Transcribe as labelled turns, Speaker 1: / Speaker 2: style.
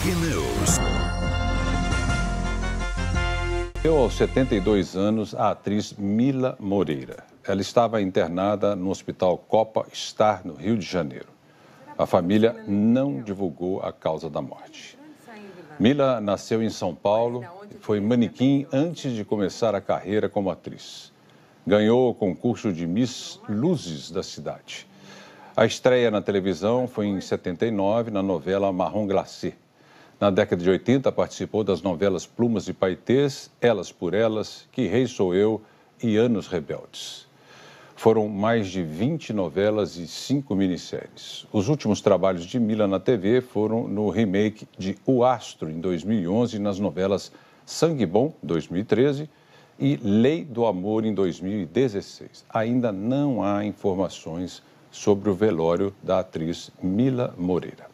Speaker 1: Breaking News.
Speaker 2: Eu aos 72 anos a atriz Mila Moreira. Ela estava internada no Hospital Copa Star no Rio de Janeiro. A família não divulgou a causa da morte. Mila nasceu em São Paulo e foi manequim antes de começar a carreira como atriz. Ganhou o concurso de Miss Luzes da cidade. A estreia na televisão foi em 79, na novela Marrom Glacé. Na década de 80, participou das novelas Plumas e Paetês, Elas por Elas, Que Rei Sou Eu e Anos Rebeldes. Foram mais de 20 novelas e 5 minisséries. Os últimos trabalhos de Mila na TV foram no remake de O Astro, em 2011, nas novelas Sangue Bom, 2013, e Lei do Amor, em 2016. Ainda não há informações sobre o velório da atriz Mila Moreira.